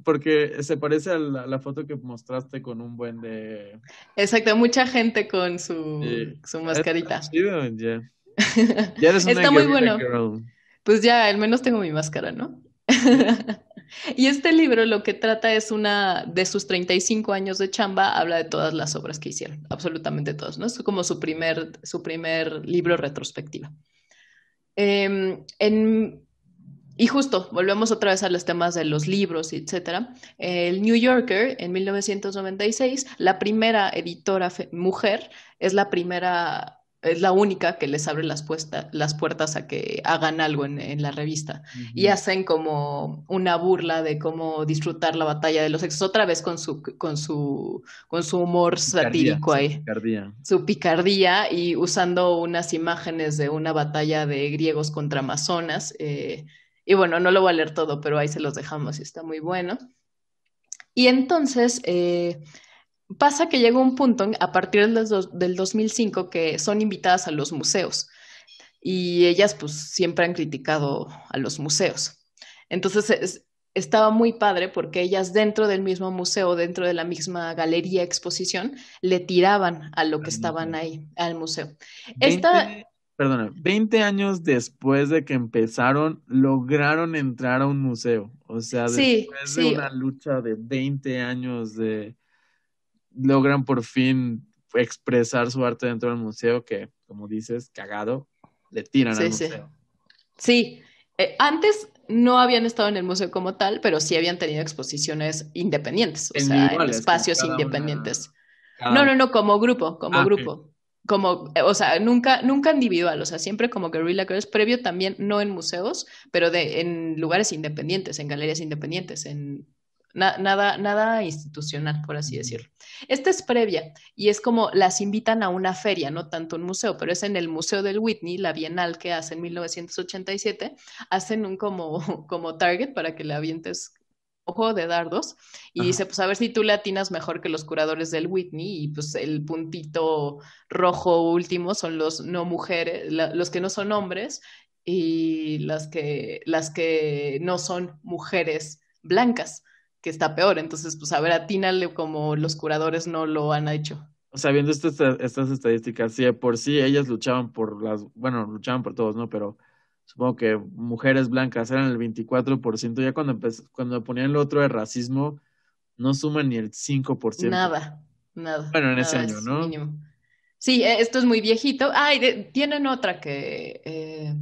porque se parece a la, foto que mostraste con un buen de... Exacto, mucha gente con su, mascarita. Está, ya. [LAUGHS] Está muy bueno. Pues ya, al menos tengo mi máscara, ¿no? [LAUGHS] y este libro lo que trata es una de sus 35 años de chamba, habla de todas las obras que hicieron, absolutamente todas, ¿no? Es como su primer, su primer libro retrospectiva. Em, en y justo, volvemos otra vez a los temas de los libros, etcétera. El New Yorker, en 1996, la primera editora mujer es la primera, es la única que les abre las, las puertas a que hagan algo en, la revista. Y hacen como una burla de cómo disfrutar la batalla de los sexos, otra vez con su, con su, con su humor satírico ahí. Su picardía. Su picardía y usando unas imágenes de una batalla de griegos contra amazonas. Eh, y bueno, no lo voy a leer todo, pero ahí se los dejamos y está muy bueno. Y entonces eh, pasa que llega un punto a partir del, 2005 que son invitadas a los museos y ellas pues siempre han criticado a los museos. Entonces estaba muy padre porque ellas dentro del mismo museo, dentro de la misma galería exposición, le tiraban a lo que estaban ahí, al museo. Esta, perdona, 20 años después de que empezaron, lograron entrar a un museo. O sea, después de una lucha de 20 años de logran por fin expresar su arte dentro del museo, que como dices, cagado, le tiran sí, al museo. Sí, eh, antes no habían estado en el museo como tal, pero sí habían tenido exposiciones independientes, o sea, en espacios independientes. No, no, no, como grupo, como ah, grupo como, eh, o sea, nunca, nunca individual, o sea, siempre como guerrilla es previo también, no en museos, pero de, en lugares independientes, en galerías independientes, en nada, nada institucional, por así decirlo. Esta es previa y es como las invitan a una feria, no tanto un museo, pero es en el Museo del Whitney, la Bienal que hace en 1987, hacen un como, [LAUGHS] como target para que la avientes ojo de dardos y dice, pues a ver si tú le atinas mejor que los curadores del Whitney y pues el puntito rojo último son los no mujeres, los que no son hombres y las que, las que no son mujeres blancas, que está peor. Entonces, pues a ver, atínale como los curadores no lo han hecho. O sea, viendo estas, estas estadísticas, sí, por sí ellas luchaban por las, bueno, luchaban por todos, ¿no? Pero supongo que mujeres blancas eran el 24%, ya cuando, cuando ponían lo otro de racismo, no suman ni el 5%. Nada, nada. Bueno, en ese año, ¿no? Sí, e, esto es muy viejito. Ay, ah, tienen otra que... Eh,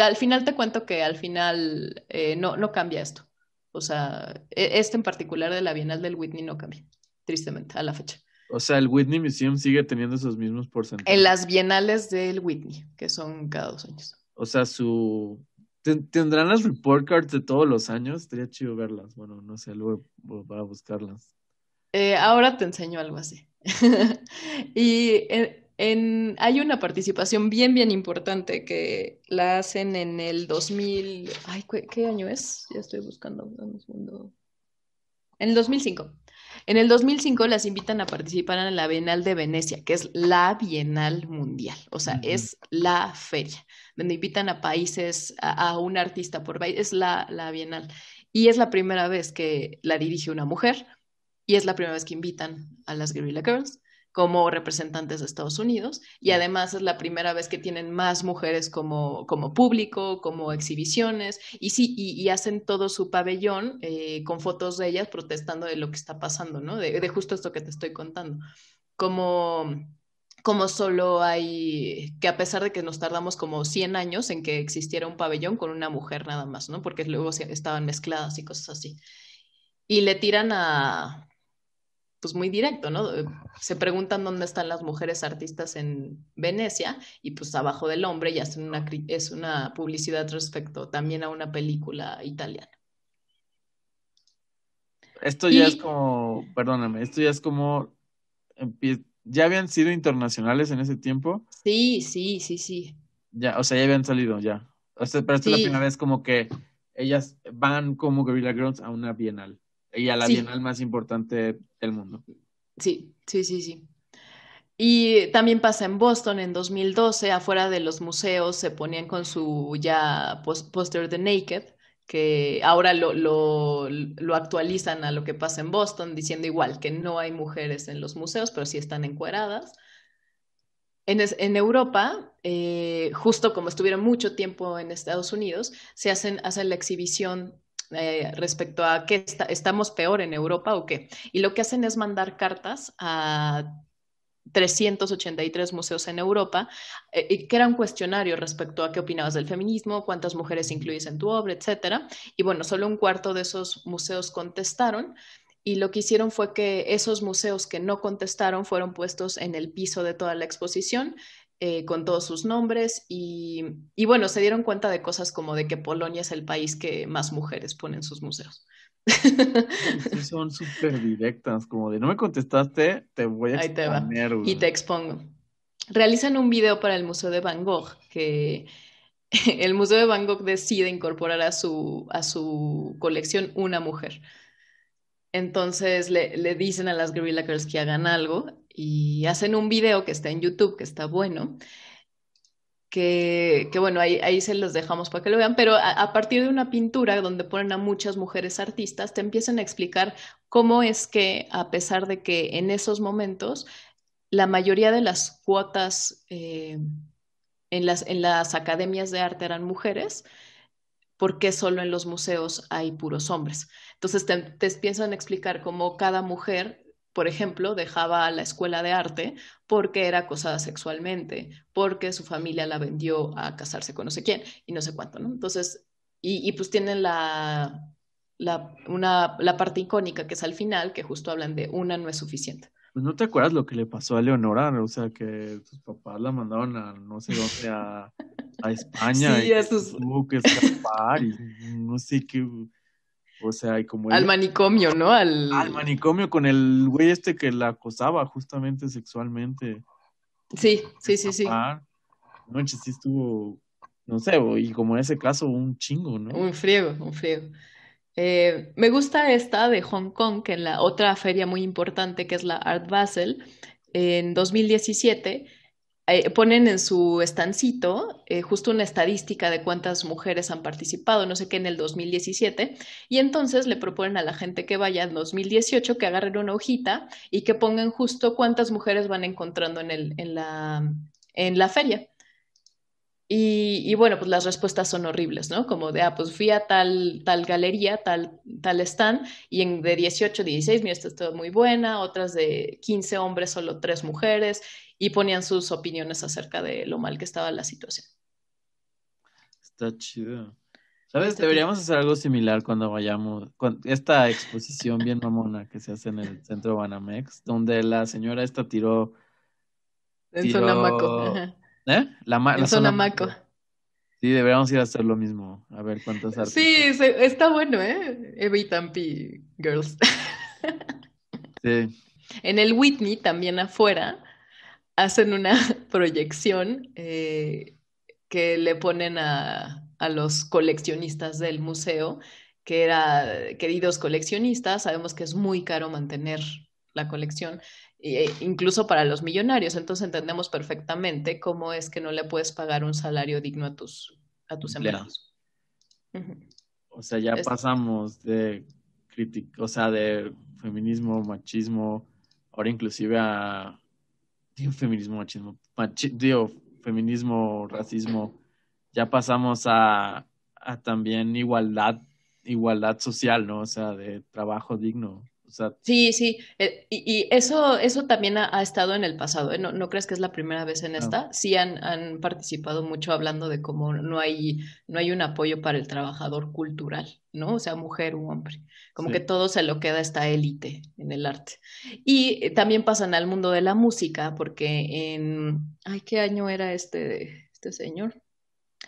al final te cuento que al final eh, no, no cambia esto. O sea, e, este en particular de la Bienal del Whitney no cambia, tristemente, a la fecha. O sea, el Whitney Museum sigue teniendo esos mismos porcentajes. En las bienales del Whitney, que son cada dos años o sea, su... ¿Tendrán las report cards de todos los años? Estaría chido verlas. Bueno, no sé, luego voy a buscarlas. Eh, ahora te enseño algo así. [LAUGHS] y en, hay una participación bien, bien importante que la hacen en el 2000. Ay, ¿qué, año es? Ya estoy buscando. En el 2005. En el 2005 las invitan a participar en la Bienal de Venecia, que es la Bienal Mundial, o sea, es la feria invitan a países, a, un artista por país, es la, Bienal. Y es la primera vez que la dirige una mujer y es la primera vez que invitan a las Guerrilla Girls como representantes de Estados Unidos y además es la primera vez que tienen más mujeres como, como público, como exhibiciones y sí, y, hacen todo su pabellón eh, con fotos de ellas protestando de lo que está pasando, ¿no? De, de justo esto que te estoy contando. Como como solo hay, que a pesar de que nos tardamos como 100 años en que existiera un pabellón con una mujer nada más, ¿no? Porque luego estaban mezcladas y cosas así. Y le tiran a, pues muy directo, ¿no? Se preguntan dónde están las mujeres artistas en Venecia y pues abajo del hombre y hacen una, es una publicidad respecto también a una película italiana. Esto ya es como, perdóname, esto ya es como ¿Ya habían sido internacionales en ese tiempo? Sí, sí, sí, sí. Ya, o sea, ya habían salido, ya. O pero esta es la primera vez como que ellas van como Guerrilla Grounds a una bienal. Y a la bienal más importante del mundo. Sí, sí, sí, sí. Y también pasa en Boston en 2012, afuera de los museos se ponían con su ya póster de Naked que ahora lo, actualizan a lo que pasa en Boston, diciendo igual que no hay mujeres en los museos, pero sí están encueradas. En, Europa, eh, justo como estuvieron mucho tiempo en Estados Unidos, se hacen, la exhibición eh, respecto a que estamos peor en Europa o qué. Y lo que hacen es mandar cartas a 383 museos en Europa, eh, y que era un cuestionario respecto a qué opinabas del feminismo, cuántas mujeres incluís en tu obra, etcétera. Y bueno, solo un cuarto de esos museos contestaron. Y lo que hicieron fue que esos museos que no contestaron fueron puestos en el piso de toda la exposición, eh, con todos sus nombres y, y, bueno, se dieron cuenta de cosas como de que Polonia es el país que más mujeres pone en sus museos son súper directas, como de no me contestaste, te voy a Y te expongo. Realizan un video para el Museo de Van Gogh, que [LAUGHS] el Museo de Van Gogh decide incorporar a su, a su colección una mujer. Entonces le, le dicen a las Guerrilla Girls que hagan algo y hacen un video que está en YouTube, que está bueno, que, bueno, ahí, ahí, se los dejamos para que lo vean, pero a, partir de una pintura donde ponen a muchas mujeres artistas, te empiezan a explicar cómo es que, a pesar de que en esos momentos, la mayoría de las cuotas eh, en, las, en las academias de arte eran mujeres, ¿por qué solo en los museos hay puros hombres? Entonces te, te empiezan a explicar cómo cada mujer por ejemplo, dejaba la escuela de arte porque era acosada sexualmente, porque su familia la vendió a casarse con no sé quién y no sé cuánto, ¿no? Entonces, y, pues tienen la, la, parte icónica que es al final, que justo hablan de una no es suficiente. Pues, no te acuerdas lo que le pasó a Leonora, o sea, que sus papás la mandaron a no sé dónde, a, a [LAUGHS] España. y Tuvo que escapar y no sé qué o sea, y como... al manicomio, ¿no? Al... al manicomio con el güey este que la acosaba justamente sexualmente. Sí, sí, sí, sí. Noche sí estuvo, no sé, y como en ese caso, un chingo, ¿no? Un friego, un friego. Eh, me gusta esta de Hong Kong, que en la otra feria muy importante que es la Art Basel, en 2017 eh, ponen en su estancito eh, justo una estadística de cuántas mujeres han participado, no sé qué, en el 2017, y entonces le proponen a la gente que vaya en 2018 que agarren una hojita y que pongan justo cuántas mujeres van encontrando en, el, en, la, en la feria. Y, bueno, pues las respuestas son horribles, ¿no? Como de, ah, pues fui a tal, tal galería, tal, tal stand, y en, de 18, 16, mira, esto es todo muy buena, otras de 15 hombres, solo tres mujeres, y ponían sus opiniones acerca de lo mal que estaba la situación. Está chido. ¿Sabes? Deberíamos hacer algo similar cuando vayamos, con esta exposición bien mamona que se hace en el centro Banamex, donde la señora esta tiró... En tiró... ¿Eh? La, zona, Maco. Sí, deberíamos ir a hacer lo mismo. A ver cuántas artes. Sí, está bueno, ¿eh? Every Girls. sí. [LAUGHS] En el Whitney, también afuera, hacen una [LAUGHS] proyección eh, que le ponen a, los coleccionistas del museo, que era, queridos coleccionistas, sabemos que es muy caro mantener la colección eh, incluso para los millonarios. Entonces entendemos perfectamente cómo es que no le puedes pagar un salario digno a tus, a tus empleados. O sea, ya pasamos de crítico, o sea, de feminismo, machismo, ahora inclusive a feminismo, machismo, digo, feminismo, racismo, ya pasamos a, a también igualdad, igualdad social, ¿no? O sea, de trabajo digno sí, sí. Eh, y, eso, eso también ha, estado en el pasado. ¿eh? No, crees que es la primera vez en esta. Sí han, participado mucho hablando de cómo no hay, no hay un apoyo para el trabajador cultural, ¿no? O sea, mujer u hombre. Como que todo se lo queda esta élite en el arte. Y eh, también pasan al mundo de la música, porque en. Ay, ¿qué año era este, este señor?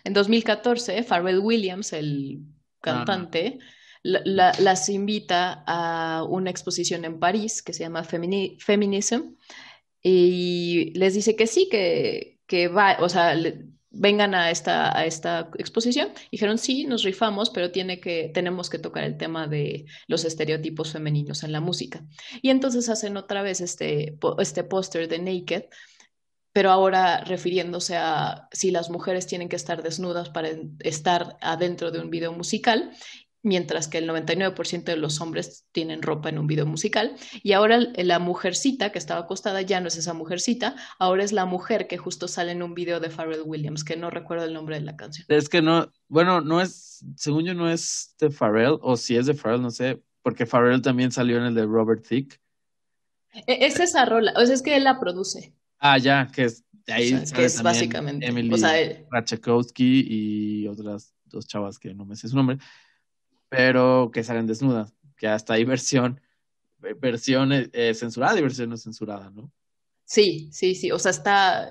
En 2014, Pharrell Williams, el cantante las invita a una exposición en París que se llama Feminism y les dice que sí, que, va, o vengan a esta, a esta exposición. Dijeron, sí, nos rifamos, pero tiene que, tenemos que tocar el tema de los estereotipos femeninos en la música. Y entonces hacen otra vez este, este póster de Naked, pero ahora refiriéndose a si las mujeres tienen que estar desnudas para estar adentro de un video musical mientras que el 99% de los hombres tienen ropa en un video musical. Y ahora la mujercita que estaba acostada ya no es esa mujercita, ahora es la mujer que justo sale en un video de Pharrell Williams, que no recuerdo el nombre de la canción. Es que no, bueno, no es, según yo no es de Pharrell, o si es de Pharrell, no sé, porque Pharrell también salió en el de Robert Thick e-, Es esa rola, o sea, es que él la produce. Ah, ya, que es ahí. que es básicamente. o y otras dos chavas que no me sé su nombre, pero que salen desnudas, que hasta hay versión, eh, versión eh, eh, censurada y versión no censurada, ¿no? Sí, sí, sí, o sea, está,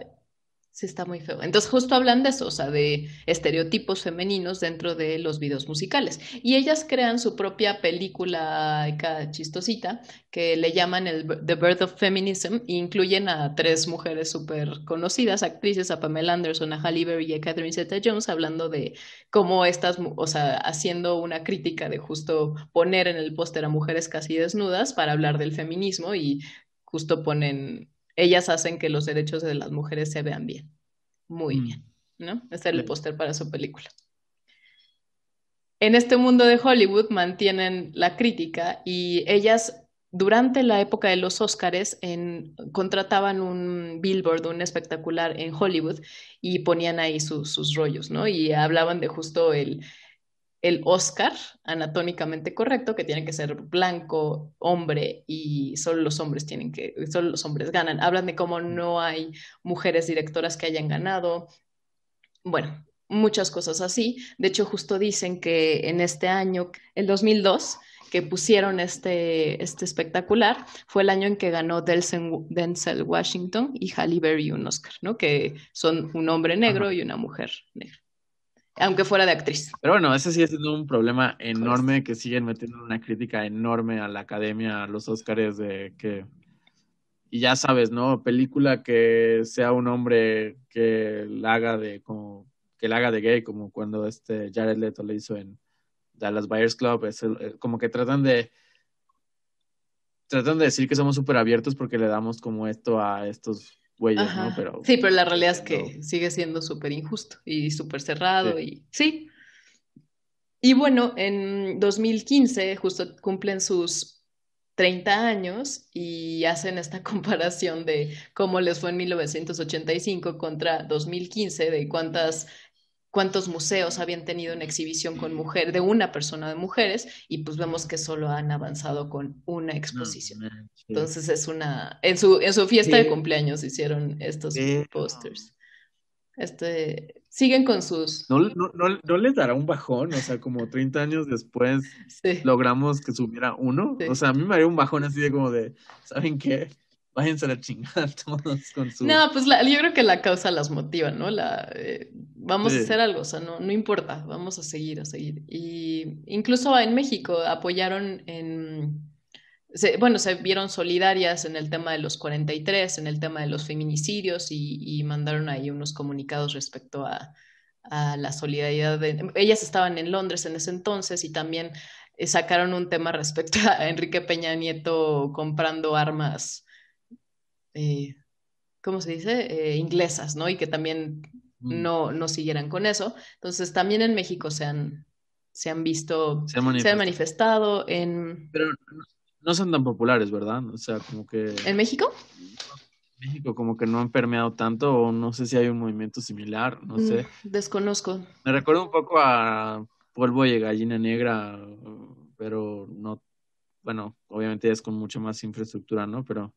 Sí, está muy feo. Entonces, justo hablan de eso, o sea, de estereotipos femeninos dentro de los videos musicales. Y ellas crean su propia película chistosita que le llaman el The Birth of Feminism e incluyen a tres mujeres súper conocidas, actrices, a Pamela Anderson, a Halle Berry y a Catherine Zeta-Jones, hablando de cómo estas, o sea, haciendo una crítica de justo poner en el póster a mujeres casi desnudas para hablar del feminismo y justo ponen ellas hacen que los derechos de las mujeres se vean bien, muy mm. bien, ¿no? Este es el póster para su película. En este mundo de Hollywood mantienen la crítica y ellas durante la época de los Óscares contrataban un billboard, un espectacular en Hollywood y ponían ahí sus rollos, ¿no? Y hablaban de justo el, el Oscar anatómicamente correcto, que tiene que ser blanco, hombre, y solo los hombres tienen que, solo los hombres ganan. Hablan de cómo no hay mujeres directoras que hayan ganado. Bueno, muchas cosas así. De hecho, justo dicen que en este año, el 2002, que pusieron este, este espectacular, fue el año en que ganó Denzel Washington y Halle Berry un Oscar, ¿no? Que son un hombre negro y una mujer negra aunque fuera de actriz. Pero bueno, ese sí es un problema enorme pues que siguen metiendo una crítica enorme a la academia, a los Óscares de que y ya sabes, ¿no? Película que sea un hombre que la haga de como que la haga de gay, como cuando este Jared Leto le hizo en Dallas Buyers Club, es eh, como que tratan de tratan de decir que somos súper abiertos porque le damos como esto a estos sí, pero la realidad es que sigue siendo súper injusto y súper cerrado y sí. Y bueno, en 2015 justo cumplen sus 30 años y hacen esta [LAUGHS] comparación de cómo les fue en 1985 contra 2015, de cuántas cuántos museos habían tenido una exhibición con mujer, de una persona de mujeres, y pues vemos que solo han avanzado con una exposición. Entonces es una, en su, en su fiesta de cumpleaños hicieron estos posters. Este, siguen con sus... No, no, les dará un bajón, o sea, como 30 años después [LAUGHS] logramos que subiera uno. O sea, a mí me haría un bajón así de como de, ¿saben qué? váyanse a la chingada [LAUGHS] todos con su... No, pues yo creo que la causa las motiva, ¿no? La, eh, vamos a hacer algo, o sea, no, no importa, vamos a seguir, a seguir. Y incluso en México apoyaron en... bueno, se vieron solidarias en el tema de los 43, en el tema de los feminicidios y, mandaron ahí unos comunicados respecto a, a la solidaridad. De, ellas estaban en Londres en ese entonces y también eh, sacaron un tema respecto [LAUGHS] a Enrique Peña Nieto comprando armas eh, ¿cómo se dice? Eh, inglesas, ¿no? Y que también mm. no, no siguieran con eso. Entonces, también en México se han, se han visto, se, han manifestado en... Pero no son tan populares, ¿verdad? O sea, como que... ¿En México? En México como que no han permeado tanto o no sé si hay un movimiento similar, no mm, sé. desconozco. Me recuerdo un poco a polvo y gallina negra, pero no, bueno, obviamente es con mucha más infraestructura, ¿no? Pero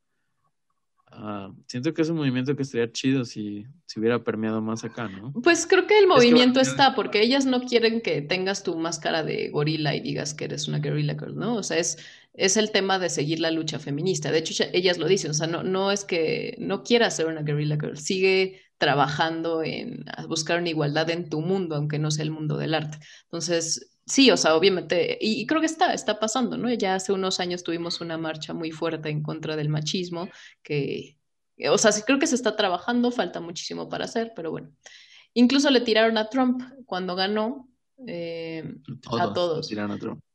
Ah, siento que es un movimiento que estaría chido si, si hubiera permeado más acá, ¿no? Pues creo que el movimiento está, porque ellas no quieren que tengas tu máscara de gorila y digas que eres una guerrilla girl, ¿no? O sea, es, es el tema de seguir la lucha feminista. De hecho, ellas lo dicen, o sea, no, no es que no quieras ser una guerrilla girl, sigue trabajando en buscar una igualdad en tu mundo, aunque no sea el mundo del arte. Entonces, Sí, o sea, obviamente, y, creo que está, está pasando, ¿no? Ya hace unos años tuvimos una marcha muy fuerte en contra del machismo, que, eh, o sea, sí, creo que se está trabajando, falta muchísimo para hacer, pero bueno. Incluso le tiraron a Trump cuando ganó eh, a todos.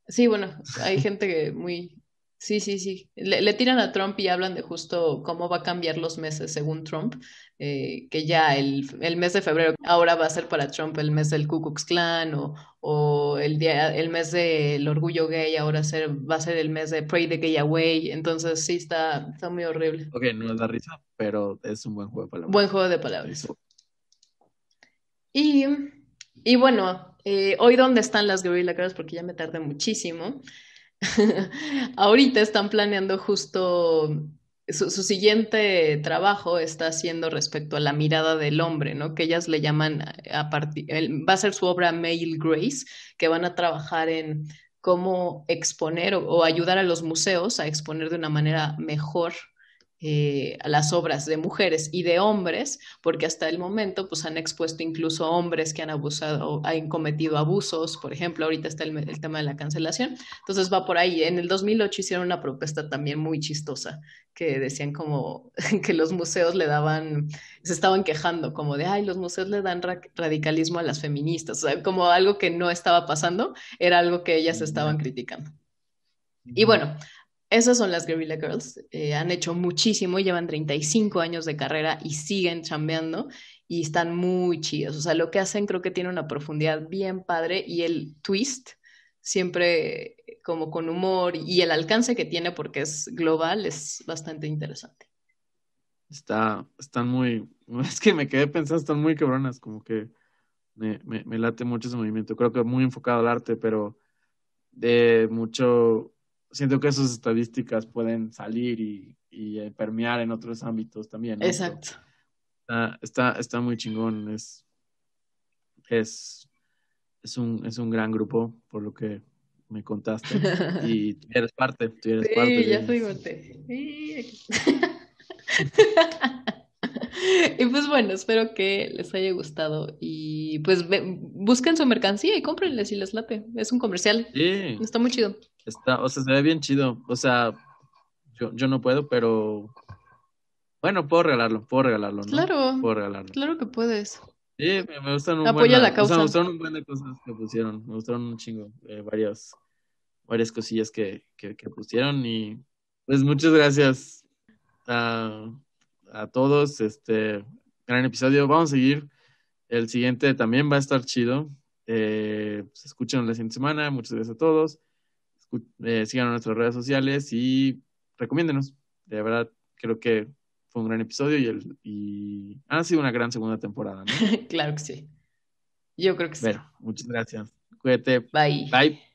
Sí, bueno, hay gente que muy, Sí, sí, sí. Le, tiran a Trump y hablan de justo cómo va a cambiar los meses según Trump, eh, que ya el, mes de febrero ahora va a ser para Trump el mes del Ku Klux Klan o, el, día, el mes del orgullo gay ahora va a ser el mes de Pray the Gay Away. Entonces sí, está, está muy horrible. Ok, no es la risa, pero es un buen juego de palabras. Buen juego de palabras. Y, y bueno, eh, hoy dónde están las Gorilla Girls, porque ya me tardé muchísimo. [LAUGHS] Ahorita están planeando justo su, siguiente trabajo está haciendo respecto a la mirada del hombre, ¿no? Que ellas le llaman a partir, va a ser su obra Male Grace, que van a trabajar en cómo exponer o ayudar a los museos a exponer de una manera mejor eh, a las obras de mujeres y de hombres, porque hasta el momento pues han expuesto incluso hombres que han abusado, han cometido abusos, por ejemplo, ahorita está el, tema de la cancelación, entonces va por ahí. En el 2008 hicieron una propuesta también muy chistosa, que decían como [LAUGHS] que los museos le daban, se estaban quejando como de, ay, los museos le dan radicalismo a las feministas, o como algo que no estaba pasando, era algo que ellas estaban mm. criticando. Y bueno, esas son las Guerrilla Girls. Eh, han hecho muchísimo, llevan 35 años de carrera y siguen chambeando y están muy chidos. O sea, lo que hacen creo que tiene una profundidad bien padre y el twist siempre eh, como con humor y el alcance que tiene porque es global es bastante interesante. Está, están muy, [LAUGHS] es que me quedé pensando, están muy quebronas, como que me, me late mucho ese movimiento. Creo que muy enfocado al arte, pero de mucho siento que esas estadísticas pueden salir y, eh, permear en otros ámbitos también. Exacto. Está, está, muy chingón, es, es, es, un, es un gran grupo, por lo que me contaste. [LAUGHS] Y tú eres parte, sí, Ya soy parte. Sí. [LAUGHS] [LAUGHS] y pues bueno, espero que les haya gustado y pues busquen su mercancía y cómprenle si les late. Es un comercial. Sí. Está muy chido. Está, o sea, se ve bien chido. O sea, yo, yo no puedo, pero bueno, puedo regalarlo, puedo regalarlo, ¿no? Claro. Puedo regalarlo. Claro que puedes. Sí, me, gustan un Apoya me gustaron un buen de cosas que pusieron. Me gustaron un chingo. Eh, varias, varias cosillas que, que, pusieron y pues muchas gracias. Ah, a todos. Este gran episodio. Vamos a seguir. El siguiente también va a estar chido. Eh, pues, escuchen la siguiente semana. Muchas gracias a todos. Eh, sigan nuestras redes sociales y recomiéndenos. De verdad, creo que fue un gran episodio y, el, y ha sido una gran segunda temporada. [LAUGHS] claro que sí. Yo creo que sí. Bueno, muchas gracias. Cuídate. Bye. Bye.